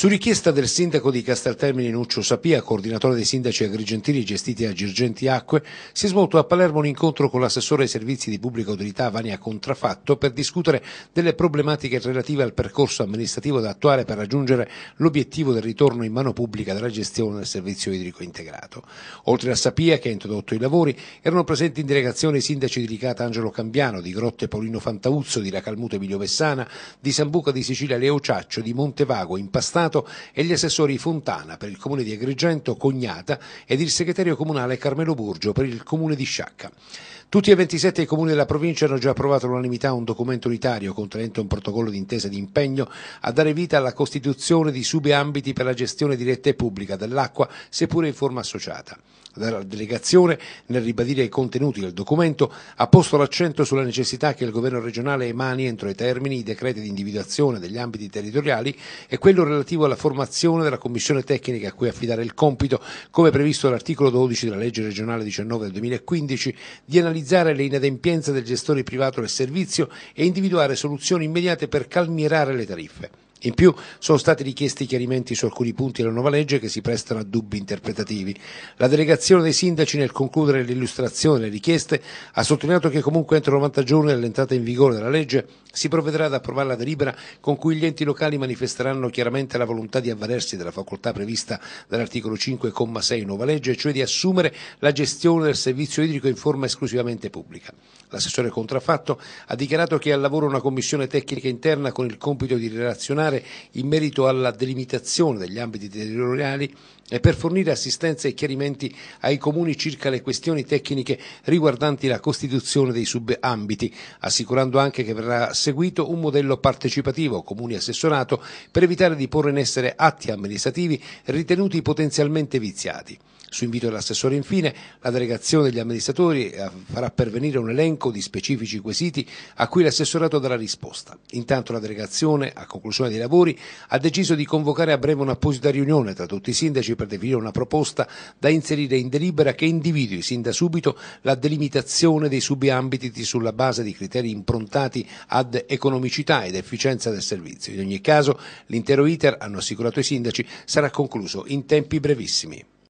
Su richiesta del sindaco di Casteltermini Nuccio Sapia, coordinatore dei sindaci agrigentini gestiti a Girgenti Acque, si è svolto a Palermo un incontro con l'assessore ai servizi di pubblica autorità Vania Contrafatto per discutere delle problematiche relative al percorso amministrativo da attuare per raggiungere l'obiettivo del ritorno in mano pubblica della gestione del servizio idrico integrato. Oltre a Sapia, che ha introdotto i lavori, erano presenti in delegazione i sindaci di Ricata Angelo Cambiano, di Grotte Paulino Fantauzzo, di Racalmuto Emilio Vessana, di Sambuca di Sicilia Leo Ciaccio, di Montevago, Impastato Senato e gli assessori Fontana per il comune di Agrigento, Cognata ed il segretario comunale Carmelo Burgio per il comune di Sciacca. Tutti e 27 i comuni della provincia hanno già approvato all'unanimità un documento unitario contenente un protocollo d'intesa di impegno a dare vita alla costituzione di subambiti per la gestione diretta e pubblica dell'acqua, seppure in forma associata. La delegazione, nel ribadire i contenuti del documento, ha posto l'accento sulla necessità che il governo regionale emani entro i termini i decreti di individuazione degli ambiti territoriali e quello relativo relativo alla formazione della commissione tecnica a cui affidare il compito, come previsto dall'articolo 12 della legge regionale 19 del 2015, di analizzare le inadempienze del gestore privato del servizio e individuare soluzioni immediate per calmierare le tariffe. In più sono stati richiesti chiarimenti su alcuni punti della nuova legge che si prestano a dubbi interpretativi. La delegazione dei sindaci nel concludere l'illustrazione delle richieste ha sottolineato che comunque entro 90 giorni dall'entrata in vigore della legge si provvederà ad approvare la delibera con cui gli enti locali manifesteranno chiaramente la volontà di avvalersi della facoltà prevista dall'articolo 5,6 nuova legge, cioè di assumere la gestione del servizio idrico in forma esclusivamente pubblica. L'assessore contraffatto ha dichiarato che è al lavoro una commissione tecnica interna con il compito di relazionare parlamentare in merito alla delimitazione degli ambiti territoriali e per fornire assistenza e chiarimenti ai comuni circa le questioni tecniche riguardanti la costituzione dei subambiti, assicurando anche che verrà seguito un modello partecipativo comuni assessorato per evitare di porre in essere atti amministrativi ritenuti potenzialmente viziati. Su invito dell'assessore infine, la delegazione degli amministratori eh, farà pervenire un elenco di specifici quesiti a cui l'assessorato darà risposta. Intanto la delegazione, a conclusione dei lavori, ha deciso di convocare a breve un'apposita riunione tra tutti i sindaci per definire una proposta da inserire in delibera che individui sin da subito la delimitazione dei subambiti sulla base di criteri improntati ad economicità ed efficienza del servizio. In ogni caso l'intero iter, hanno assicurato i sindaci, sarà concluso in tempi brevissimi.